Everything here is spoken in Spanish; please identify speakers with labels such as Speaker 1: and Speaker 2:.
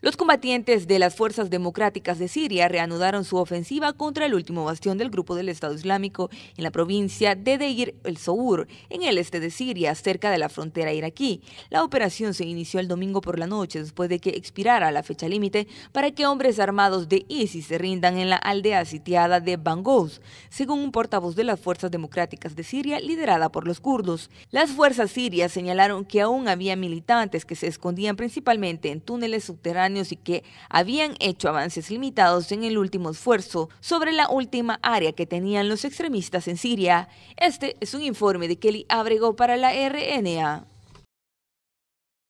Speaker 1: Los combatientes de las fuerzas democráticas de Siria reanudaron su ofensiva contra el último bastión del grupo del Estado Islámico en la provincia de Deir el-Sour, en el este de Siria, cerca de la frontera iraquí. La operación se inició el domingo por la noche después de que expirara la fecha límite para que hombres armados de ISIS se rindan en la aldea sitiada de Bangoz, según un portavoz de las fuerzas democráticas de Siria liderada por los kurdos. Las fuerzas sirias señalaron que aún había militantes que se escondían principalmente en túneles subterráneos y que habían hecho avances limitados en el último esfuerzo sobre la última área que tenían los extremistas en Siria. Este es un informe de Kelly Abrego para la RNA.